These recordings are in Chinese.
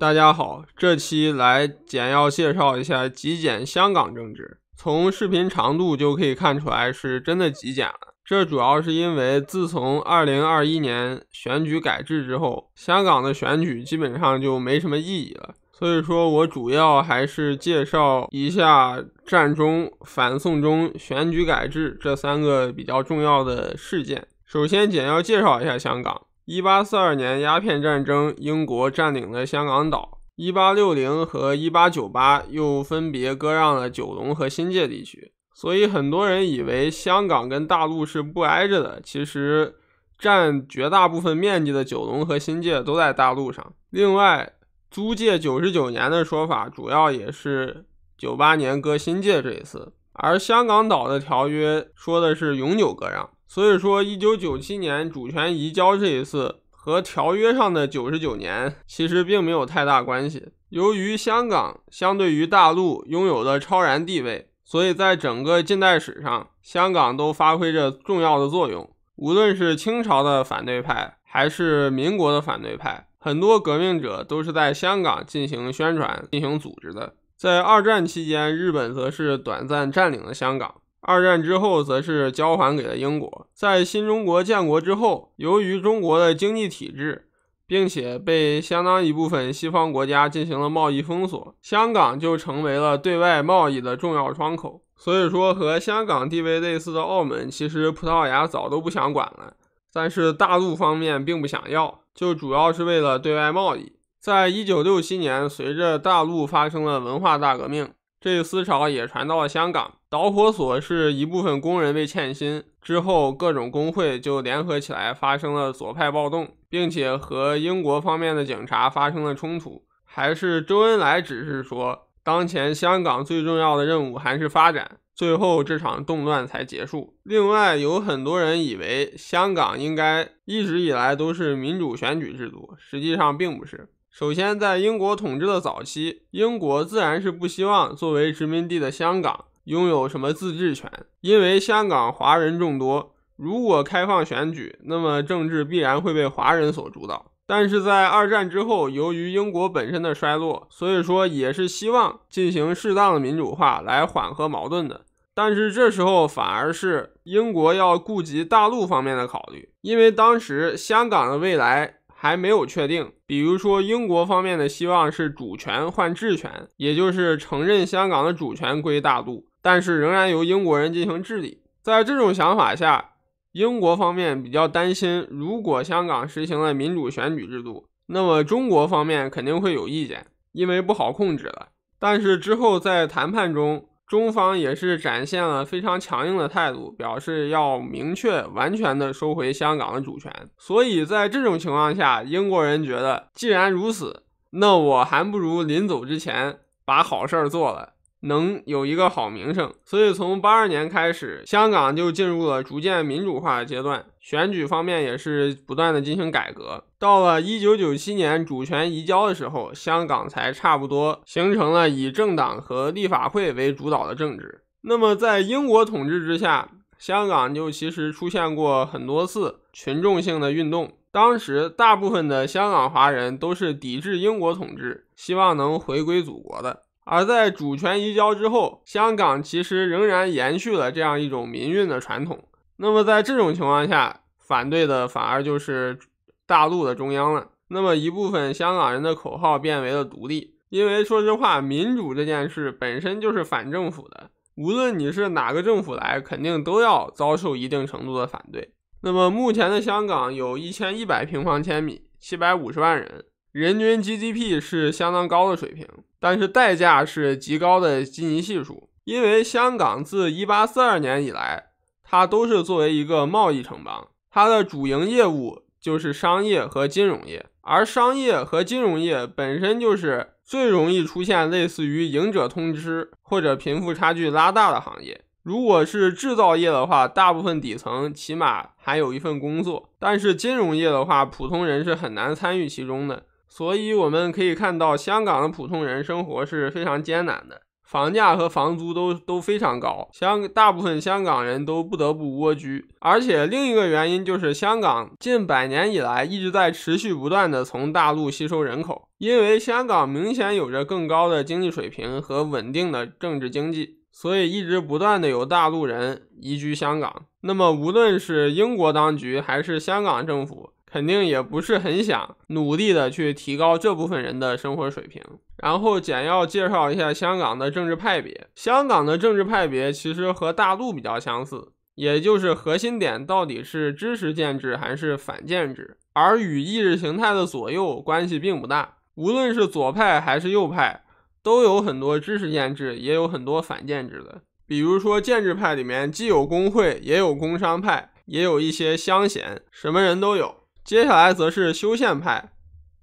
大家好，这期来简要介绍一下极简香港政治。从视频长度就可以看出来，是真的极简了。这主要是因为自从2021年选举改制之后，香港的选举基本上就没什么意义了。所以说我主要还是介绍一下战中、反送中、选举改制这三个比较重要的事件。首先，简要介绍一下香港。一八四二年鸦片战争，英国占领了香港岛；一八六零和一八九八又分别割让了九龙和新界地区。所以很多人以为香港跟大陆是不挨着的。其实，占绝大部分面积的九龙和新界都在大陆上。另外，租界九十九年的说法，主要也是九八年割新界这一次，而香港岛的条约说的是永久割让。所以说，一九九七年主权移交这一次和条约上的九十九年其实并没有太大关系。由于香港相对于大陆拥有的超然地位，所以在整个近代史上，香港都发挥着重要的作用。无论是清朝的反对派，还是民国的反对派，很多革命者都是在香港进行宣传、进行组织的。在二战期间，日本则是短暂占领了香港。二战之后，则是交还给了英国。在新中国建国之后，由于中国的经济体制，并且被相当一部分西方国家进行了贸易封锁，香港就成为了对外贸易的重要窗口。所以说，和香港地位类似的澳门，其实葡萄牙早都不想管了，但是大陆方面并不想要，就主要是为了对外贸易。在一九六七年，随着大陆发生了文化大革命，这思潮也传到了香港。导火索是一部分工人被欠薪，之后各种工会就联合起来发生了左派暴动，并且和英国方面的警察发生了冲突。还是周恩来指示说，当前香港最重要的任务还是发展。最后这场动乱才结束。另外，有很多人以为香港应该一直以来都是民主选举制度，实际上并不是。首先，在英国统治的早期，英国自然是不希望作为殖民地的香港。拥有什么自治权？因为香港华人众多，如果开放选举，那么政治必然会被华人所主导。但是在二战之后，由于英国本身的衰落，所以说也是希望进行适当的民主化来缓和矛盾的。但是这时候反而是英国要顾及大陆方面的考虑，因为当时香港的未来还没有确定。比如说英国方面的希望是主权换治权，也就是承认香港的主权归大陆。但是仍然由英国人进行治理。在这种想法下，英国方面比较担心，如果香港实行了民主选举制度，那么中国方面肯定会有意见，因为不好控制了。但是之后在谈判中，中方也是展现了非常强硬的态度，表示要明确完全的收回香港的主权。所以在这种情况下，英国人觉得既然如此，那我还不如临走之前把好事儿做了。能有一个好名声，所以从八二年开始，香港就进入了逐渐民主化的阶段，选举方面也是不断的进行改革。到了一九九七年主权移交的时候，香港才差不多形成了以政党和立法会为主导的政治。那么在英国统治之下，香港就其实出现过很多次群众性的运动，当时大部分的香港华人都是抵制英国统治，希望能回归祖国的。而在主权移交之后，香港其实仍然延续了这样一种民运的传统。那么，在这种情况下，反对的反而就是大陆的中央了。那么，一部分香港人的口号变为了独立，因为说实话，民主这件事本身就是反政府的。无论你是哪个政府来，肯定都要遭受一定程度的反对。那么，目前的香港有一千一百平方千米，七百五十万人，人均 GDP 是相当高的水平。但是代价是极高的经营系数，因为香港自一八四二年以来，它都是作为一个贸易城邦，它的主营业务就是商业和金融业，而商业和金融业本身就是最容易出现类似于“赢者通吃”或者贫富差距拉大的行业。如果是制造业的话，大部分底层起码还有一份工作，但是金融业的话，普通人是很难参与其中的。所以我们可以看到，香港的普通人生活是非常艰难的，房价和房租都都非常高，香大部分香港人都不得不蜗居。而且另一个原因就是，香港近百年以来一直在持续不断的从大陆吸收人口，因为香港明显有着更高的经济水平和稳定的政治经济，所以一直不断的有大陆人移居香港。那么，无论是英国当局还是香港政府，肯定也不是很想努力的去提高这部分人的生活水平。然后简要介绍一下香港的政治派别。香港的政治派别其实和大陆比较相似，也就是核心点到底是支持建制还是反建制，而与意识形态的左右关系并不大。无论是左派还是右派，都有很多支持建制，也有很多反建制的。比如说建制派里面既有工会，也有工商派，也有一些乡贤，什么人都有。接下来则是修宪派，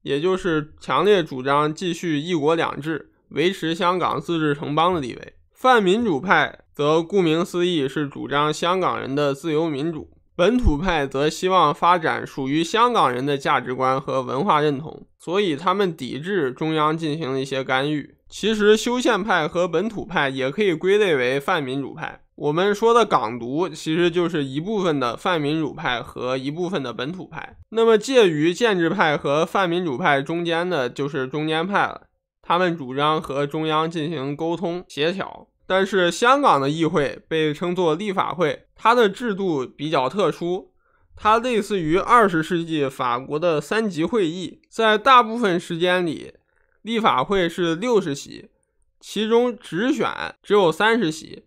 也就是强烈主张继续一国两制，维持香港自治城邦的地位。泛民主派则顾名思义是主张香港人的自由民主。本土派则希望发展属于香港人的价值观和文化认同，所以他们抵制中央进行一些干预。其实，修宪派和本土派也可以归类为泛民主派。我们说的港独其实就是一部分的泛民主派和一部分的本土派。那么，介于建制派和泛民主派中间的就是中间派了。他们主张和中央进行沟通协调。但是，香港的议会被称作立法会，它的制度比较特殊，它类似于二十世纪法国的三级会议。在大部分时间里，立法会是六十席，其中直选只有三十席。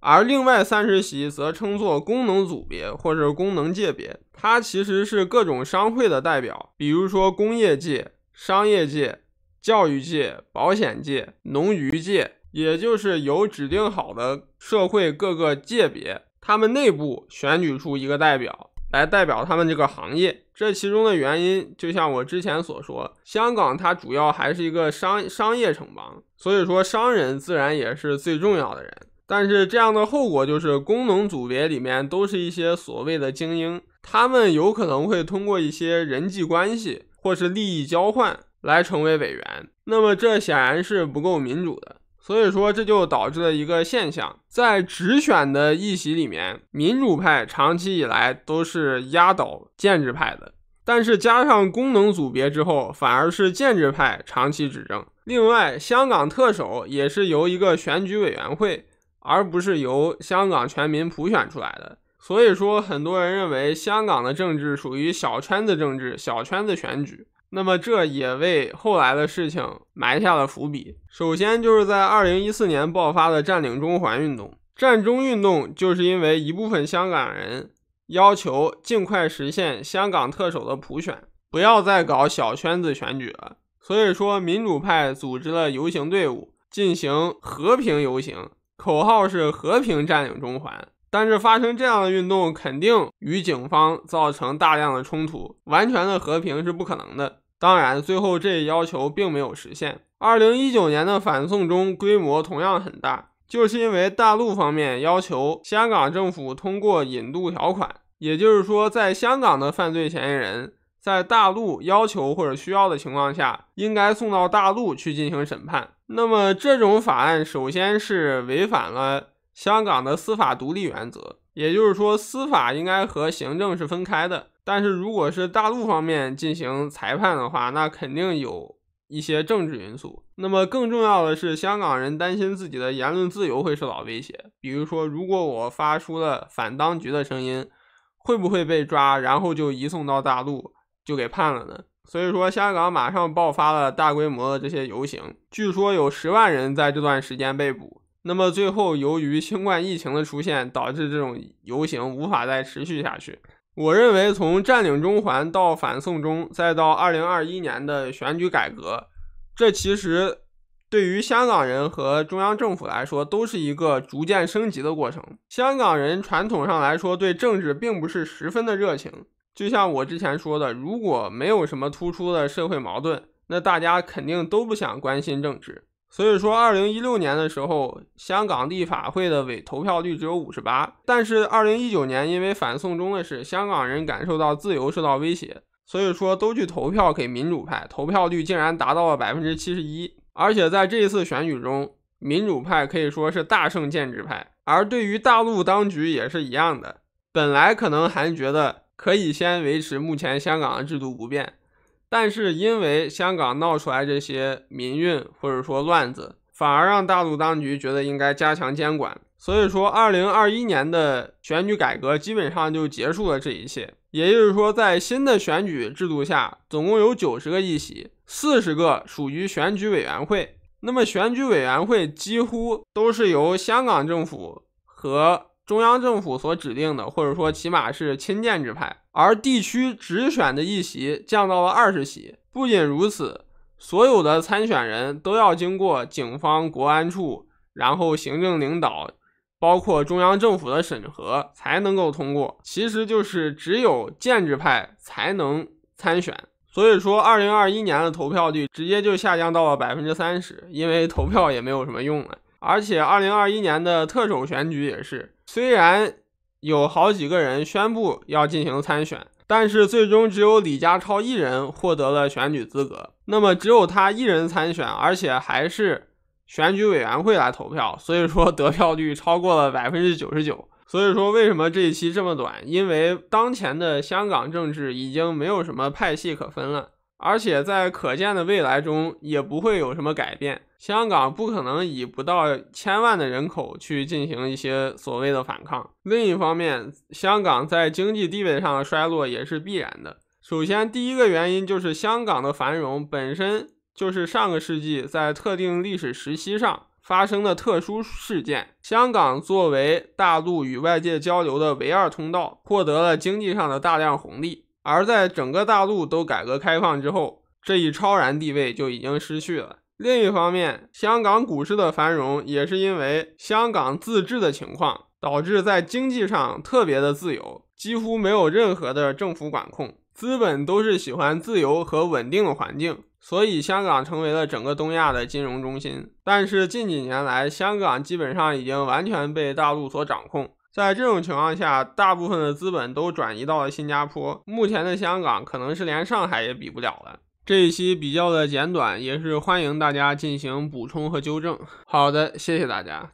而另外三十席则称作功能组别或者功能界别，它其实是各种商会的代表，比如说工业界、商业界、教育界、保险界、农渔界，也就是有指定好的社会各个界别，他们内部选举出一个代表来代表他们这个行业。这其中的原因，就像我之前所说，香港它主要还是一个商商业城邦，所以说商人自然也是最重要的人。但是这样的后果就是功能组别里面都是一些所谓的精英，他们有可能会通过一些人际关系或是利益交换来成为委员，那么这显然是不够民主的。所以说这就导致了一个现象，在直选的议席里面，民主派长期以来都是压倒建制派的，但是加上功能组别之后，反而是建制派长期执政。另外，香港特首也是由一个选举委员会。而不是由香港全民普选出来的，所以说很多人认为香港的政治属于小圈子政治、小圈子选举。那么这也为后来的事情埋下了伏笔。首先就是在二零一四年爆发的占领中环运动，占中运动就是因为一部分香港人要求尽快实现香港特首的普选，不要再搞小圈子选举了。所以说，民主派组织了游行队伍，进行和平游行。口号是和平占领中环，但是发生这样的运动肯定与警方造成大量的冲突，完全的和平是不可能的。当然，最后这一要求并没有实现。二零一九年的反送中规模同样很大，就是因为大陆方面要求香港政府通过引渡条款，也就是说，在香港的犯罪嫌疑人在大陆要求或者需要的情况下，应该送到大陆去进行审判。那么这种法案首先是违反了香港的司法独立原则，也就是说，司法应该和行政是分开的。但是如果是大陆方面进行裁判的话，那肯定有一些政治因素。那么更重要的是，香港人担心自己的言论自由会受到威胁。比如说，如果我发出了反当局的声音，会不会被抓，然后就移送到大陆，就给判了呢？所以说，香港马上爆发了大规模的这些游行，据说有十万人在这段时间被捕。那么最后，由于新冠疫情的出现，导致这种游行无法再持续下去。我认为，从占领中环到反送中，再到2021年的选举改革，这其实对于香港人和中央政府来说，都是一个逐渐升级的过程。香港人传统上来说，对政治并不是十分的热情。就像我之前说的，如果没有什么突出的社会矛盾，那大家肯定都不想关心政治。所以说，二零一六年的时候，香港立法会的委投票率只有五十八，但是二零一九年因为反送中的事，香港人感受到自由受到威胁，所以说都去投票给民主派，投票率竟然达到了百分之七十一。而且在这一次选举中，民主派可以说是大胜建制派，而对于大陆当局也是一样的，本来可能还觉得。可以先维持目前香港的制度不变，但是因为香港闹出来这些民运或者说乱子，反而让大陆当局觉得应该加强监管。所以说，二零二一年的选举改革基本上就结束了这一切。也就是说，在新的选举制度下，总共有九十个议席，四十个属于选举委员会。那么，选举委员会几乎都是由香港政府和中央政府所指定的，或者说起码是亲建制派，而地区直选的一席降到了二十席。不仅如此，所有的参选人都要经过警方国安处，然后行政领导，包括中央政府的审核才能够通过。其实就是只有建制派才能参选。所以说，二零二一年的投票率直接就下降到了百分之三十，因为投票也没有什么用了。而且，二零二一年的特首选举也是。虽然有好几个人宣布要进行参选，但是最终只有李家超一人获得了选举资格。那么只有他一人参选，而且还是选举委员会来投票，所以说得票率超过了百分之九十九。所以说为什么这一期这么短？因为当前的香港政治已经没有什么派系可分了。而且在可见的未来中也不会有什么改变。香港不可能以不到千万的人口去进行一些所谓的反抗。另一方面，香港在经济地位上的衰落也是必然的。首先，第一个原因就是香港的繁荣本身就是上个世纪在特定历史时期上发生的特殊事件。香港作为大陆与外界交流的唯二通道，获得了经济上的大量红利。而在整个大陆都改革开放之后，这一超然地位就已经失去了。另一方面，香港股市的繁荣也是因为香港自治的情况，导致在经济上特别的自由，几乎没有任何的政府管控。资本都是喜欢自由和稳定的环境，所以香港成为了整个东亚的金融中心。但是近几年来，香港基本上已经完全被大陆所掌控。在这种情况下，大部分的资本都转移到了新加坡。目前的香港可能是连上海也比不了了。这一期比较的简短，也是欢迎大家进行补充和纠正。好的，谢谢大家。